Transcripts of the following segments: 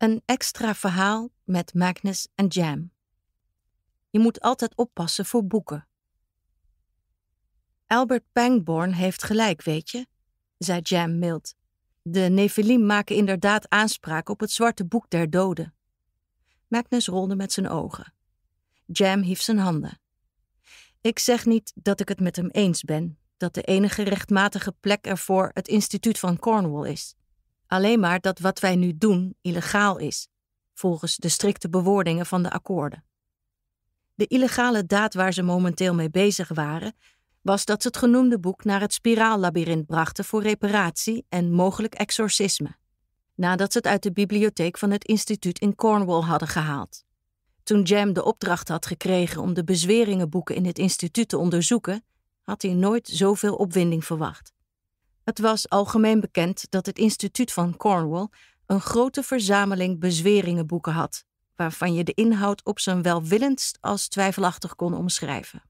Een extra verhaal met Magnus en Jam. Je moet altijd oppassen voor boeken. Albert Pangborn heeft gelijk, weet je, zei Jam mild. De Nephilim maken inderdaad aanspraak op het zwarte boek der doden. Magnus rolde met zijn ogen. Jam hief zijn handen. Ik zeg niet dat ik het met hem eens ben dat de enige rechtmatige plek ervoor het instituut van Cornwall is alleen maar dat wat wij nu doen illegaal is, volgens de strikte bewoordingen van de akkoorden. De illegale daad waar ze momenteel mee bezig waren, was dat ze het genoemde boek naar het spiraallabyrinth brachten voor reparatie en mogelijk exorcisme, nadat ze het uit de bibliotheek van het instituut in Cornwall hadden gehaald. Toen Jam de opdracht had gekregen om de bezweringenboeken in het instituut te onderzoeken, had hij nooit zoveel opwinding verwacht. Het was algemeen bekend dat het instituut van Cornwall een grote verzameling bezweringenboeken had, waarvan je de inhoud op zijn welwillendst als twijfelachtig kon omschrijven.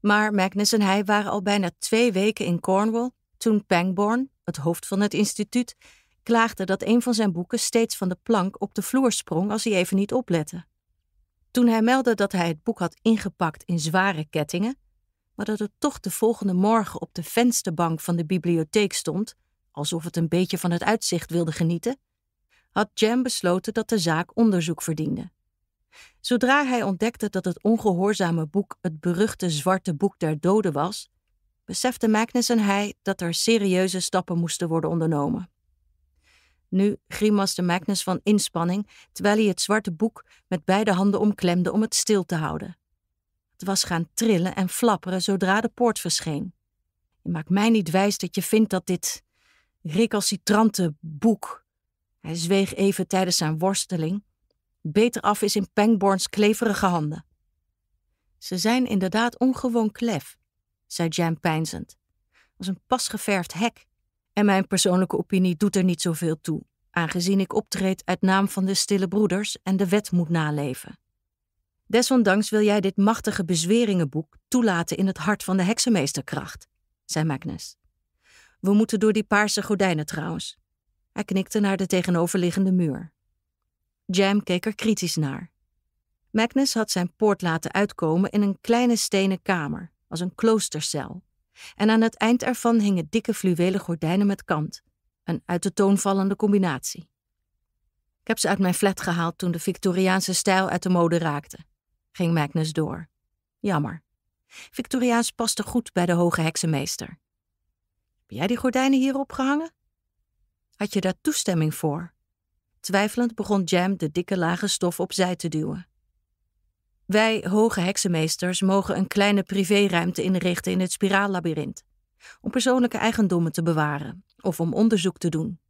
Maar Magnus en hij waren al bijna twee weken in Cornwall toen Pangborn, het hoofd van het instituut, klaagde dat een van zijn boeken steeds van de plank op de vloer sprong als hij even niet oplette. Toen hij meldde dat hij het boek had ingepakt in zware kettingen, maar dat het toch de volgende morgen op de vensterbank van de bibliotheek stond, alsof het een beetje van het uitzicht wilde genieten, had Jam besloten dat de zaak onderzoek verdiende. Zodra hij ontdekte dat het ongehoorzame boek het beruchte zwarte boek der doden was, besefte Magnus en hij dat er serieuze stappen moesten worden ondernomen. Nu grimaste Magnus van inspanning terwijl hij het zwarte boek met beide handen omklemde om het stil te houden was gaan trillen en flapperen zodra de poort verscheen. Je maakt mij niet wijs dat je vindt dat dit recalcitrante boek. Hij zweeg even tijdens zijn worsteling. Beter af is in Pangborns kleverige handen. Ze zijn inderdaad ongewoon klef, zei Jan peinzend. Als een pasgeverfd hek. En mijn persoonlijke opinie doet er niet zoveel toe, aangezien ik optreed uit naam van de Stille Broeders en de wet moet naleven. Desondanks wil jij dit machtige bezweringenboek toelaten in het hart van de heksenmeesterkracht, zei Magnus. We moeten door die paarse gordijnen trouwens. Hij knikte naar de tegenoverliggende muur. Jam keek er kritisch naar. Magnus had zijn poort laten uitkomen in een kleine stenen kamer, als een kloostercel. En aan het eind ervan hingen dikke fluwelen gordijnen met kant, een uit de toon vallende combinatie. Ik heb ze uit mijn flat gehaald toen de Victoriaanse stijl uit de mode raakte, ging Magnus door. Jammer. Victoria's paste goed bij de hoge heksenmeester. Heb jij die gordijnen hier opgehangen? Had je daar toestemming voor? Twijfelend begon Jam de dikke lage stof opzij te duwen. Wij, hoge heksenmeesters, mogen een kleine privéruimte inrichten in het spiraallabyrinth. Om persoonlijke eigendommen te bewaren of om onderzoek te doen.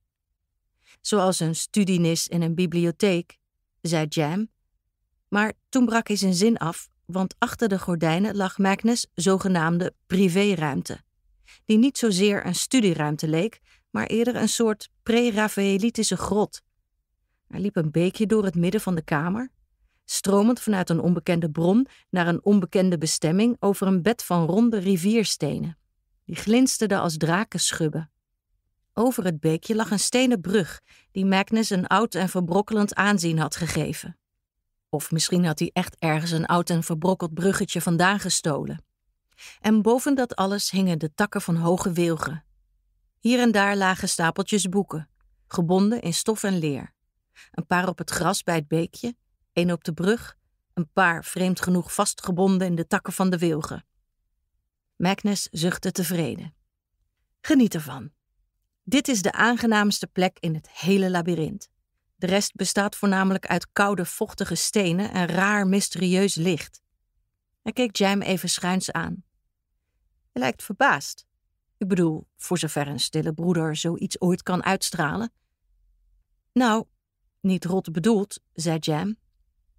Zoals een studienis in een bibliotheek, zei Jam maar toen brak hij zijn zin af, want achter de gordijnen lag Magnus' zogenaamde privéruimte, die niet zozeer een studieruimte leek, maar eerder een soort pre grot. Er liep een beekje door het midden van de kamer, stromend vanuit een onbekende bron naar een onbekende bestemming over een bed van ronde rivierstenen. Die glinsterden als drakenschubben. Over het beekje lag een stenen brug die Magnus een oud en verbrokkelend aanzien had gegeven. Of misschien had hij echt ergens een oud en verbrokkeld bruggetje vandaan gestolen. En boven dat alles hingen de takken van hoge wilgen. Hier en daar lagen stapeltjes boeken, gebonden in stof en leer. Een paar op het gras bij het beekje, een op de brug, een paar vreemd genoeg vastgebonden in de takken van de wilgen. Magnus zuchtte tevreden. Geniet ervan. Dit is de aangenaamste plek in het hele labyrint. De rest bestaat voornamelijk uit koude, vochtige stenen en raar, mysterieus licht. Hij keek Jam even schuins aan. Hij lijkt verbaasd. Ik bedoel, voor zover een stille broeder zoiets ooit kan uitstralen. Nou, niet rot bedoeld, zei Jam.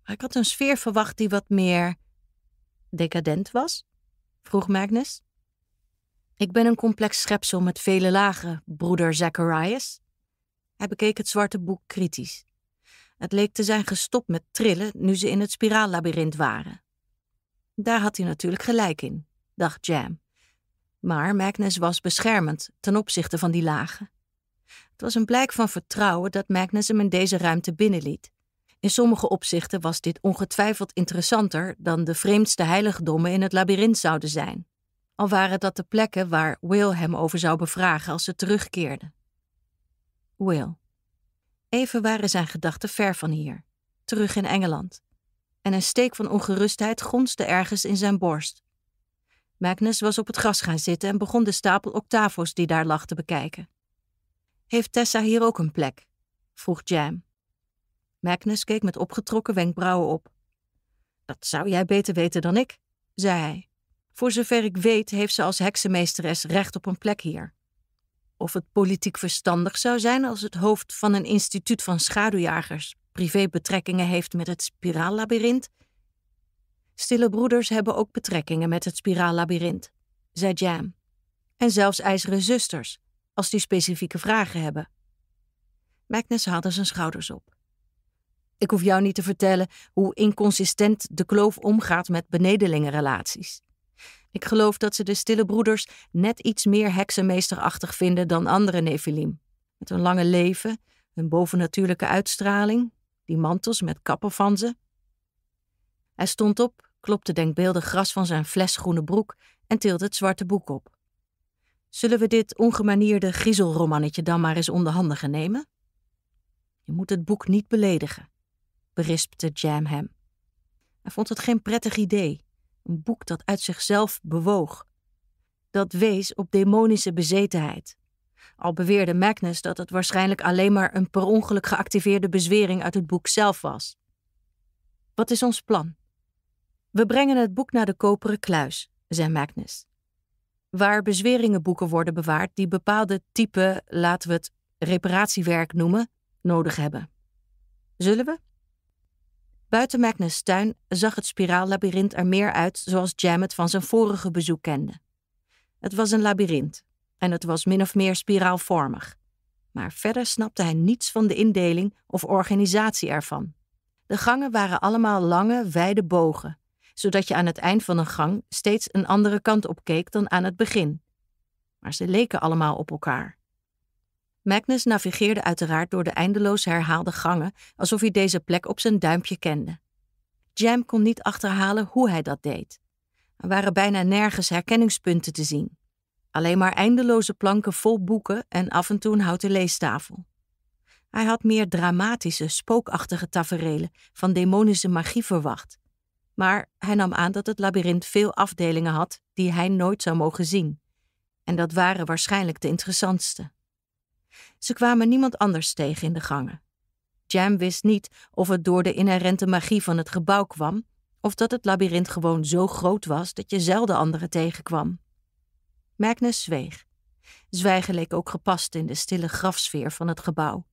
Maar ik had een sfeer verwacht die wat meer. decadent was? vroeg Magnus. Ik ben een complex schepsel met vele lagen, broeder Zacharias, hij bekeek het zwarte boek kritisch. Het leek te zijn gestopt met trillen nu ze in het spiraallabyrint waren. Daar had hij natuurlijk gelijk in, dacht Jam. Maar Magnus was beschermend ten opzichte van die lagen. Het was een blijk van vertrouwen dat Magnus hem in deze ruimte binnenliet. In sommige opzichten was dit ongetwijfeld interessanter dan de vreemdste heiligdommen in het labyrint zouden zijn. Al waren dat de plekken waar Will hem over zou bevragen als ze terugkeerden. Will. Even waren zijn gedachten ver van hier, terug in Engeland, en een steek van ongerustheid gonsde ergens in zijn borst. Magnus was op het gras gaan zitten en begon de stapel octavos die daar lag te bekijken. Heeft Tessa hier ook een plek? vroeg Jam. Magnus keek met opgetrokken wenkbrauwen op. Dat zou jij beter weten dan ik, zei hij. Voor zover ik weet, heeft ze als heksenmeesteres recht op een plek hier of het politiek verstandig zou zijn als het hoofd van een instituut van schaduwjagers privébetrekkingen heeft met het spiraallabyrint? Stille broeders hebben ook betrekkingen met het spiraallabyrint, zei Jam. En zelfs ijzeren zusters, als die specifieke vragen hebben. Magnus haalde zijn schouders op. Ik hoef jou niet te vertellen hoe inconsistent de kloof omgaat met benedelingenrelaties. Ik geloof dat ze de stille broeders net iets meer heksenmeesterachtig vinden dan andere Nephilim. Met hun lange leven, hun bovennatuurlijke uitstraling, die mantels met kappen van ze. Hij stond op, klopte denkbeeldig gras van zijn fles groene broek en tilde het zwarte boek op. Zullen we dit ongemanierde griezelromannetje dan maar eens onder handen nemen? Je moet het boek niet beledigen, berispte Jam hem. Hij vond het geen prettig idee een boek dat uit zichzelf bewoog. Dat wees op demonische bezetenheid. Al beweerde Magnus dat het waarschijnlijk alleen maar een per ongeluk geactiveerde bezwering uit het boek zelf was. Wat is ons plan? We brengen het boek naar de koperen kluis, zei Magnus. Waar bezweringenboeken worden bewaard die bepaalde type, laten we het reparatiewerk noemen, nodig hebben. Zullen we? Buiten Magnus' tuin zag het spiraallabyrinth er meer uit zoals Jam het van zijn vorige bezoek kende. Het was een labyrint en het was min of meer spiraalvormig. Maar verder snapte hij niets van de indeling of organisatie ervan. De gangen waren allemaal lange, wijde bogen, zodat je aan het eind van een gang steeds een andere kant op keek dan aan het begin. Maar ze leken allemaal op elkaar. Magnus navigeerde uiteraard door de eindeloos herhaalde gangen, alsof hij deze plek op zijn duimpje kende. Jam kon niet achterhalen hoe hij dat deed. Er waren bijna nergens herkenningspunten te zien. Alleen maar eindeloze planken vol boeken en af en toe een houten leestafel. Hij had meer dramatische, spookachtige taferelen van demonische magie verwacht. Maar hij nam aan dat het labyrinth veel afdelingen had die hij nooit zou mogen zien. En dat waren waarschijnlijk de interessantste. Ze kwamen niemand anders tegen in de gangen. Jam wist niet of het door de inherente magie van het gebouw kwam, of dat het labyrint gewoon zo groot was dat je zelden anderen tegenkwam. Magnus zweeg. Zwijgen leek ook gepast in de stille grafsfeer van het gebouw.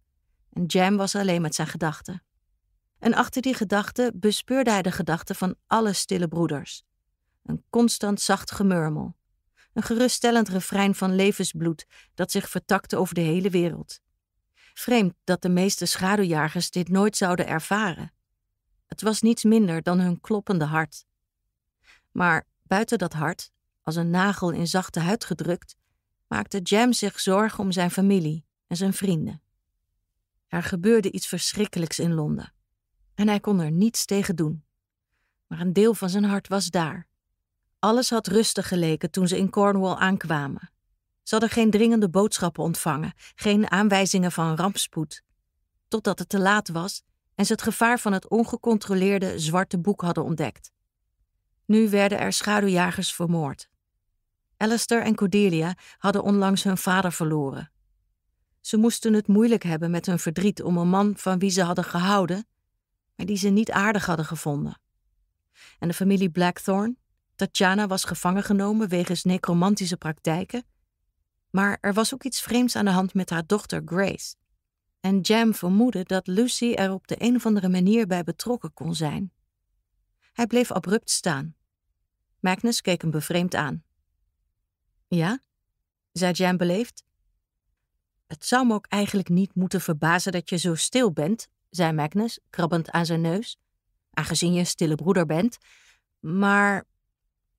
En Jam was alleen met zijn gedachten. En achter die gedachten bespeurde hij de gedachten van alle stille broeders. Een constant zacht gemurmel, een geruststellend refrein van levensbloed dat zich vertakte over de hele wereld. Vreemd dat de meeste schaduwjagers dit nooit zouden ervaren. Het was niets minder dan hun kloppende hart. Maar buiten dat hart, als een nagel in zachte huid gedrukt, maakte Jam zich zorgen om zijn familie en zijn vrienden. Er gebeurde iets verschrikkelijks in Londen en hij kon er niets tegen doen. Maar een deel van zijn hart was daar alles had rustig geleken toen ze in Cornwall aankwamen. Ze hadden geen dringende boodschappen ontvangen, geen aanwijzingen van rampspoed. Totdat het te laat was en ze het gevaar van het ongecontroleerde zwarte boek hadden ontdekt. Nu werden er schaduwjagers vermoord. Alistair en Cordelia hadden onlangs hun vader verloren. Ze moesten het moeilijk hebben met hun verdriet om een man van wie ze hadden gehouden, maar die ze niet aardig hadden gevonden. En de familie Blackthorn, Tatjana was gevangen genomen wegens necromantische praktijken. Maar er was ook iets vreemds aan de hand met haar dochter Grace. En Jam vermoedde dat Lucy er op de een of andere manier bij betrokken kon zijn. Hij bleef abrupt staan. Magnus keek hem bevreemd aan. Ja? zei Jam beleefd. Het zou me ook eigenlijk niet moeten verbazen dat je zo stil bent, zei Magnus, krabbend aan zijn neus, aangezien je een stille broeder bent. Maar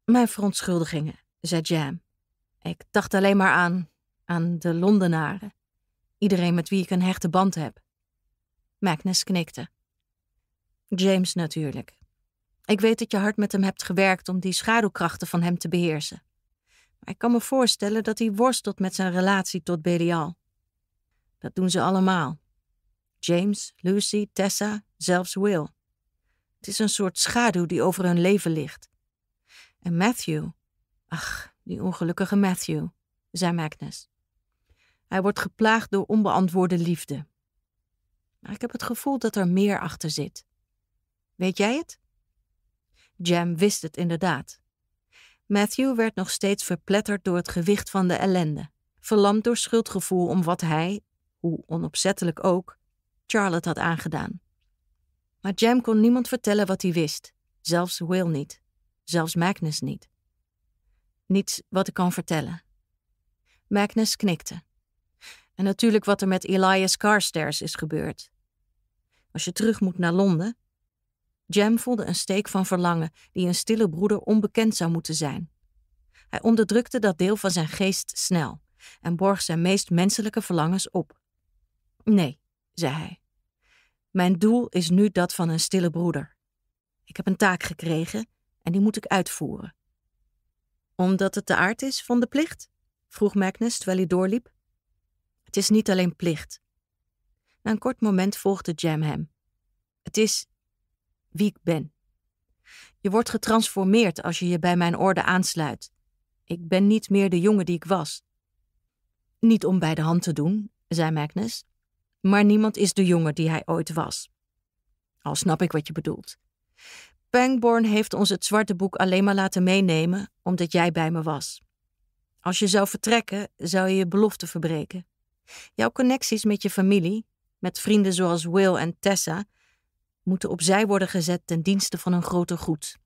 mijn verontschuldigingen, zei Jam. Ik dacht alleen maar aan. aan de Londenaren. Iedereen met wie ik een hechte band heb. Magnus knikte. James natuurlijk. Ik weet dat je hard met hem hebt gewerkt om die schaduwkrachten van hem te beheersen. Maar ik kan me voorstellen dat hij worstelt met zijn relatie tot Belial. Dat doen ze allemaal. James, Lucy, Tessa, zelfs Will. Het is een soort schaduw die over hun leven ligt. En Matthew. Ach, die ongelukkige Matthew, zei Magnus. Hij wordt geplaagd door onbeantwoorde liefde. Maar ik heb het gevoel dat er meer achter zit. Weet jij het? Jam wist het inderdaad. Matthew werd nog steeds verpletterd door het gewicht van de ellende, verlamd door schuldgevoel om wat hij, hoe onopzettelijk ook, Charlotte had aangedaan. Maar Jam kon niemand vertellen wat hij wist, zelfs Will niet zelfs Magnus niet. Niets wat ik kan vertellen. Magnus knikte. En natuurlijk wat er met Elias Carstairs is gebeurd. Als je terug moet naar Londen. Jam voelde een steek van verlangen die een stille broeder onbekend zou moeten zijn. Hij onderdrukte dat deel van zijn geest snel en borg zijn meest menselijke verlangens op. Nee, zei hij. Mijn doel is nu dat van een stille broeder. Ik heb een taak gekregen en die moet ik uitvoeren. Omdat het de aard is van de plicht? vroeg Magnus terwijl hij doorliep. Het is niet alleen plicht. Na een kort moment volgde Jam hem. Het is wie ik ben. Je wordt getransformeerd als je je bij mijn orde aansluit. Ik ben niet meer de jongen die ik was. Niet om bij de hand te doen, zei Magnus, maar niemand is de jongen die hij ooit was. Al snap ik wat je bedoelt. Pangborn heeft ons het zwarte boek alleen maar laten meenemen omdat jij bij me was. Als je zou vertrekken, zou je je belofte verbreken. Jouw connecties met je familie, met vrienden zoals Will en Tessa, moeten opzij worden gezet ten dienste van een groter goed.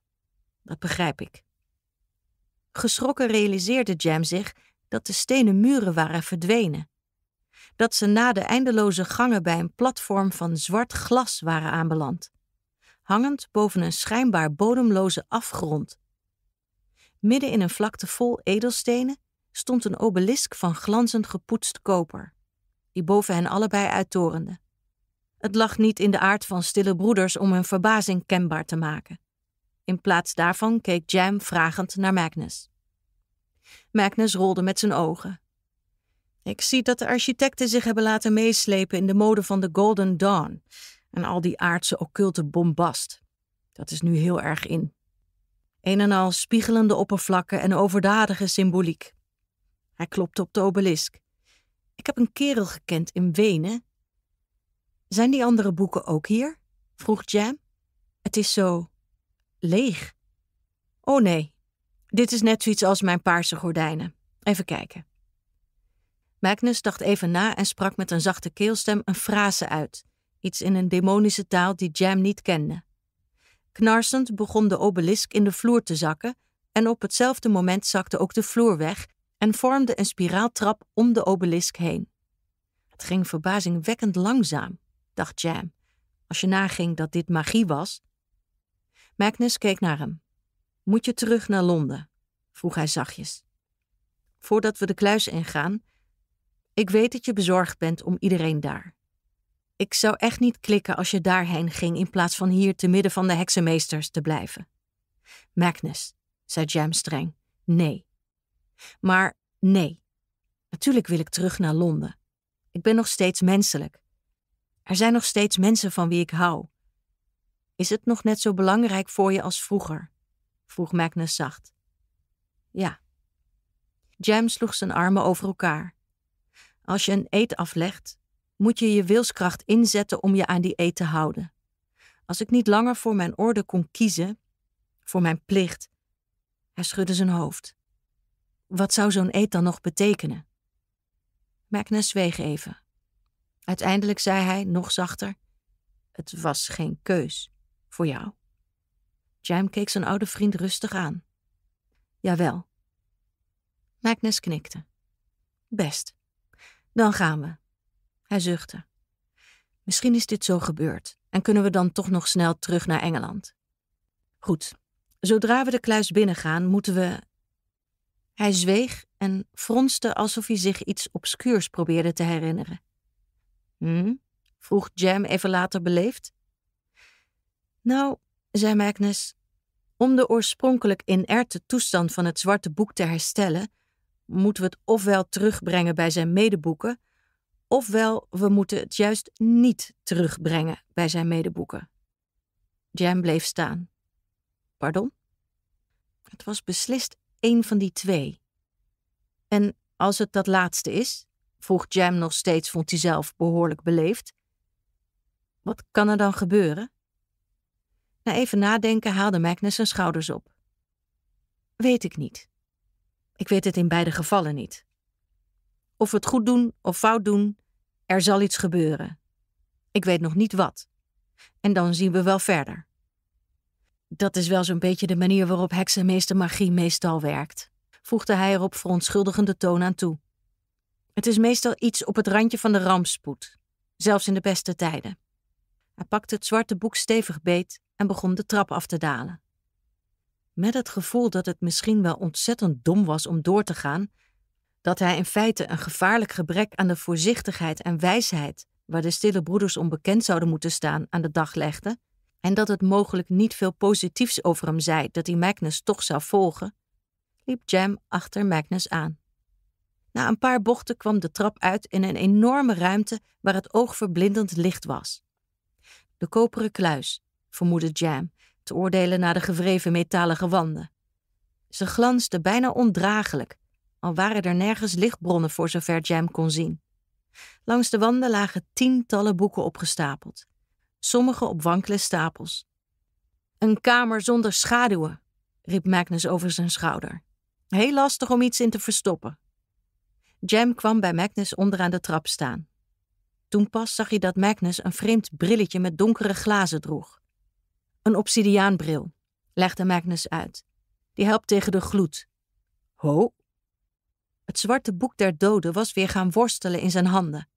Dat begrijp ik. Geschrokken realiseerde Jam zich dat de stenen muren waren verdwenen. Dat ze na de eindeloze gangen bij een platform van zwart glas waren aanbeland hangend boven een schijnbaar bodemloze afgrond. Midden in een vlakte vol edelstenen stond een obelisk van glanzend gepoetst koper, die boven hen allebei uittorende. Het lag niet in de aard van stille broeders om hun verbazing kenbaar te maken. In plaats daarvan keek Jam vragend naar Magnus. Magnus rolde met zijn ogen. Ik zie dat de architecten zich hebben laten meeslepen in de mode van de Golden Dawn, en al die aardse occulte bombast. Dat is nu heel erg in. Een en al spiegelende oppervlakken en overdadige symboliek. Hij klopte op de obelisk. Ik heb een kerel gekend in Wenen. Zijn die andere boeken ook hier? vroeg Jam. Het is zo leeg. Oh nee, dit is net zoiets als mijn paarse gordijnen. Even kijken. Magnus dacht even na en sprak met een zachte keelstem een frase uit iets in een demonische taal die Jam niet kende. Knarsend begon de obelisk in de vloer te zakken en op hetzelfde moment zakte ook de vloer weg en vormde een spiraaltrap om de obelisk heen. Het ging verbazingwekkend langzaam, dacht Jam, als je naging dat dit magie was. Magnus keek naar hem. Moet je terug naar Londen? vroeg hij zachtjes. Voordat we de kluis ingaan, ik weet dat je bezorgd bent om iedereen daar. Ik zou echt niet klikken als je daarheen ging in plaats van hier te midden van de heksenmeesters te blijven. Magnus, zei Jam streng, nee. Maar nee, natuurlijk wil ik terug naar Londen. Ik ben nog steeds menselijk. Er zijn nog steeds mensen van wie ik hou. Is het nog net zo belangrijk voor je als vroeger? vroeg Magnus zacht. Ja. Jam sloeg zijn armen over elkaar. Als je een eet aflegt, moet je je wilskracht inzetten om je aan die eet te houden. Als ik niet langer voor mijn orde kon kiezen, voor mijn plicht. Hij schudde zijn hoofd. Wat zou zo'n eet dan nog betekenen? Magnus zweeg even. Uiteindelijk zei hij, nog zachter: Het was geen keus voor jou. Jam keek zijn oude vriend rustig aan. Jawel. Magnus knikte. Best. Dan gaan we. Hij zuchtte. Misschien is dit zo gebeurd en kunnen we dan toch nog snel terug naar Engeland. Goed, zodra we de kluis binnengaan, moeten we. Hij zweeg en fronste alsof hij zich iets obscuurs probeerde te herinneren. Hm? vroeg Jam even later beleefd. Nou, zei Magnus, om de oorspronkelijk inerte toestand van het zwarte boek te herstellen, moeten we het ofwel terugbrengen bij zijn medeboeken, Ofwel, we moeten het juist niet terugbrengen bij zijn medeboeken. Jam bleef staan. Pardon? Het was beslist een van die twee. En als het dat laatste is, vroeg Jam nog steeds, vond hij zelf behoorlijk beleefd. Wat kan er dan gebeuren? Na even nadenken haalde Magnus zijn schouders op. Weet ik niet. Ik weet het in beide gevallen niet. Of we het goed doen of fout doen, er zal iets gebeuren. Ik weet nog niet wat. En dan zien we wel verder. Dat is wel zo'n beetje de manier waarop heksenmeester magie meestal werkt, voegde hij er op verontschuldigende toon aan toe. Het is meestal iets op het randje van de rampspoed, zelfs in de beste tijden. Hij pakte het zwarte boek stevig beet en begon de trap af te dalen. Met het gevoel dat het misschien wel ontzettend dom was om door te gaan, dat hij in feite een gevaarlijk gebrek aan de voorzichtigheid en wijsheid, waar de stille broeders onbekend zouden moeten staan, aan de dag legde, en dat het mogelijk niet veel positiefs over hem zei dat hij Magnus toch zou volgen, liep Jam achter Magnus aan. Na een paar bochten kwam de trap uit in een enorme ruimte waar het oog verblindend licht was. De koperen kluis, vermoedde Jam, te oordelen naar de gewreven metalige wanden. Ze glansde bijna ondraaglijk al waren er nergens lichtbronnen voor zover Jam kon zien. Langs de wanden lagen tientallen boeken opgestapeld, sommige op wankele stapels. Een kamer zonder schaduwen, riep Magnus over zijn schouder. Heel lastig om iets in te verstoppen. Jam kwam bij Magnus onderaan de trap staan. Toen pas zag hij dat Magnus een vreemd brilletje met donkere glazen droeg. Een obsidiaanbril, legde Magnus uit. Die helpt tegen de gloed. Ho, het zwarte boek der doden was weer gaan worstelen in zijn handen.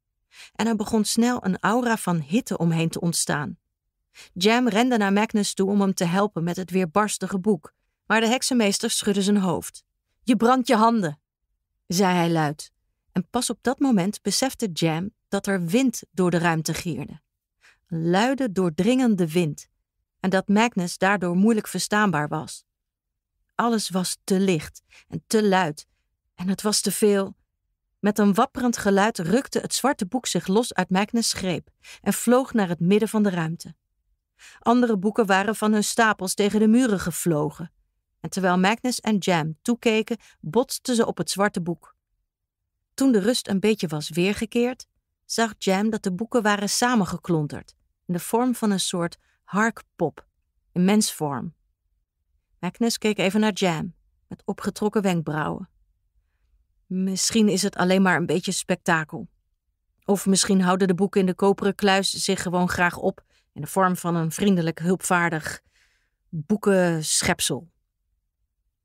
En er begon snel een aura van hitte omheen te ontstaan. Jam rende naar Magnus toe om hem te helpen met het weerbarstige boek, maar de heksenmeester schudde zijn hoofd. Je brandt je handen, zei hij luid. En pas op dat moment besefte Jam dat er wind door de ruimte gierde. Een luide, doordringende wind, en dat Magnus daardoor moeilijk verstaanbaar was. Alles was te licht en te luid en het was te veel. Met een wapperend geluid rukte het zwarte boek zich los uit Magnus' greep en vloog naar het midden van de ruimte. Andere boeken waren van hun stapels tegen de muren gevlogen. En terwijl Magnus en Jam toekeken, botsten ze op het zwarte boek. Toen de rust een beetje was weergekeerd, zag Jam dat de boeken waren samengeklonterd in de vorm van een soort harkpop, in mensvorm. Magnus keek even naar Jam met opgetrokken wenkbrauwen. Misschien is het alleen maar een beetje spektakel. Of misschien houden de boeken in de koperen kluis zich gewoon graag op in de vorm van een vriendelijk, hulpvaardig boekenschepsel.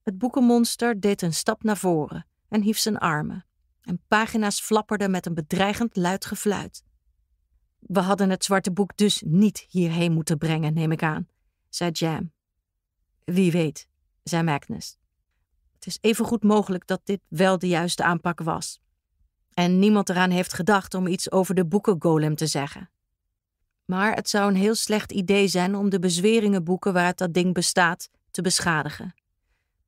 Het boekenmonster deed een stap naar voren en hief zijn armen, en pagina's flapperden met een bedreigend luid gefluit. We hadden het zwarte boek dus niet hierheen moeten brengen, neem ik aan, zei Jam. Wie weet, zei Magnus. Het is even goed mogelijk dat dit wel de juiste aanpak was. En niemand eraan heeft gedacht om iets over de boekengolem te zeggen. Maar het zou een heel slecht idee zijn om de bezweringenboeken waaruit dat ding bestaat te beschadigen.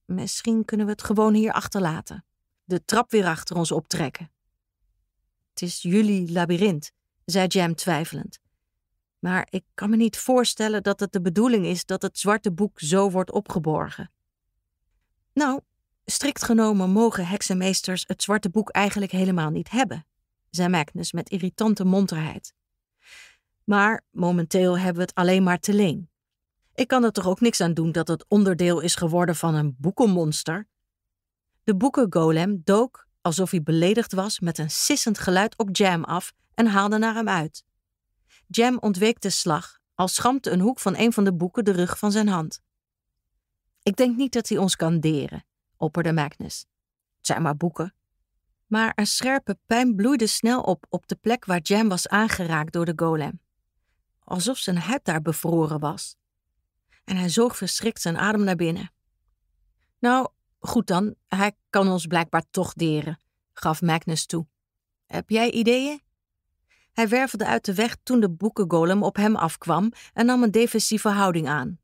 Misschien kunnen we het gewoon hier achterlaten. De trap weer achter ons optrekken. Het is jullie labyrint, zei Jam twijfelend. Maar ik kan me niet voorstellen dat het de bedoeling is dat het zwarte boek zo wordt opgeborgen. Nou, Strikt genomen mogen heksenmeesters het zwarte boek eigenlijk helemaal niet hebben, zei Magnus met irritante monterheid. Maar momenteel hebben we het alleen maar te leen. Ik kan er toch ook niks aan doen dat het onderdeel is geworden van een boekenmonster? De boekengolem dook, alsof hij beledigd was, met een sissend geluid op Jam af en haalde naar hem uit. Jam ontweek de slag, al schampte een hoek van een van de boeken de rug van zijn hand. Ik denk niet dat hij ons kan deren, opperde Magnus. Het zijn maar boeken. Maar een scherpe pijn bloeide snel op op de plek waar Jam was aangeraakt door de golem. Alsof zijn huid daar bevroren was. En hij zoog verschrikt zijn adem naar binnen. Nou, goed dan, hij kan ons blijkbaar toch deren, gaf Magnus toe. Heb jij ideeën? Hij wervelde uit de weg toen de boekengolem op hem afkwam en nam een defensieve houding aan.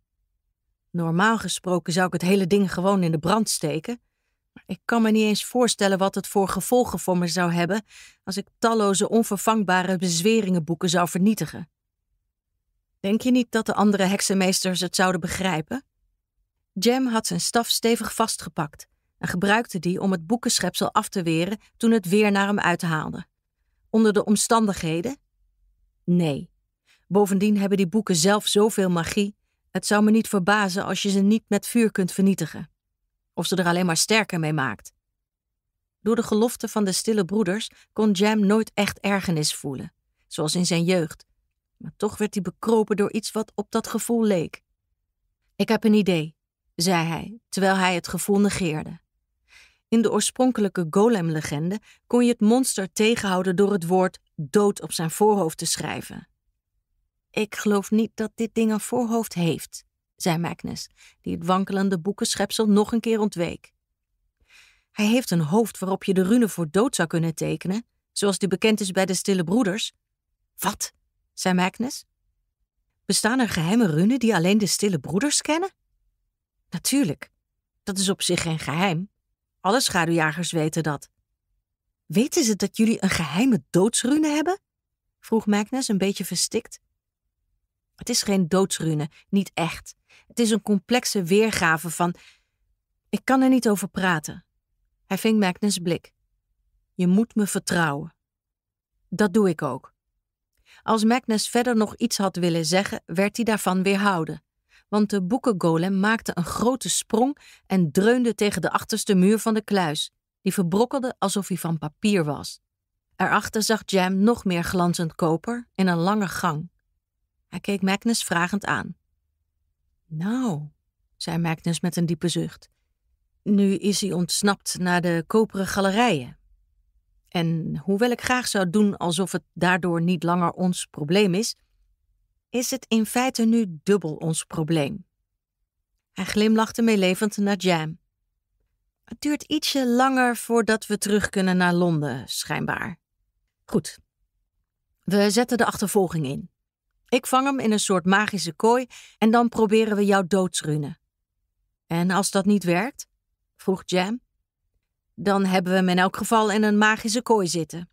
Normaal gesproken zou ik het hele ding gewoon in de brand steken. Maar ik kan me niet eens voorstellen wat het voor gevolgen voor me zou hebben als ik talloze onvervangbare bezweringenboeken zou vernietigen. Denk je niet dat de andere heksenmeesters het zouden begrijpen? Jam had zijn staf stevig vastgepakt en gebruikte die om het boekenschepsel af te weren toen het weer naar hem uithaalde. Onder de omstandigheden? Nee. Bovendien hebben die boeken zelf zoveel magie het zou me niet verbazen als je ze niet met vuur kunt vernietigen, of ze er alleen maar sterker mee maakt. Door de gelofte van de stille broeders kon Jam nooit echt ergernis voelen, zoals in zijn jeugd, maar toch werd hij bekropen door iets wat op dat gevoel leek. Ik heb een idee, zei hij, terwijl hij het gevoel negeerde. In de oorspronkelijke Golem-legende kon je het monster tegenhouden door het woord dood op zijn voorhoofd te schrijven. Ik geloof niet dat dit ding een voorhoofd heeft, zei Magnus, die het wankelende boekenschepsel nog een keer ontweek. Hij heeft een hoofd waarop je de rune voor dood zou kunnen tekenen, zoals die bekend is bij de Stille Broeders. Wat? zei Magnus. Bestaan er geheime runen die alleen de Stille Broeders kennen? Natuurlijk, dat is op zich geen geheim. Alle schaduwjagers weten dat. Weten ze dat jullie een geheime doodsrune hebben? vroeg Magnus een beetje verstikt. Het is geen doodsrune, niet echt. Het is een complexe weergave van. Ik kan er niet over praten. Hij ving Magnus' blik. Je moet me vertrouwen. Dat doe ik ook. Als Magnus verder nog iets had willen zeggen, werd hij daarvan weerhouden. Want de boekengolem maakte een grote sprong en dreunde tegen de achterste muur van de kluis, die verbrokkelde alsof hij van papier was. Erachter zag Jam nog meer glanzend koper in een lange gang. Hij keek Magnus vragend aan. Nou, zei Magnus met een diepe zucht. Nu is hij ontsnapt naar de koperen galerijen. En hoewel ik graag zou doen alsof het daardoor niet langer ons probleem is, is het in feite nu dubbel ons probleem. Hij glimlachte meelevend naar Jam. Het duurt ietsje langer voordat we terug kunnen naar Londen, schijnbaar. Goed. We zetten de achtervolging in. Ik vang hem in een soort magische kooi en dan proberen we jou doodsrunen. En als dat niet werkt? vroeg Jam. Dan hebben we hem in elk geval in een magische kooi zitten.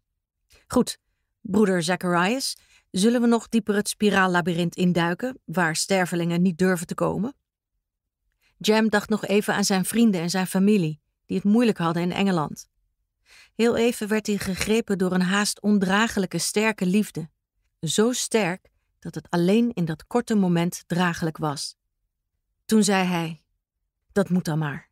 Goed, broeder Zacharias, zullen we nog dieper het spiraallabyrinth induiken, waar stervelingen niet durven te komen? Jam dacht nog even aan zijn vrienden en zijn familie, die het moeilijk hadden in Engeland. Heel even werd hij gegrepen door een haast ondraaglijke sterke liefde. Zo sterk dat het alleen in dat korte moment draaglijk was. Toen zei hij: Dat moet dan maar.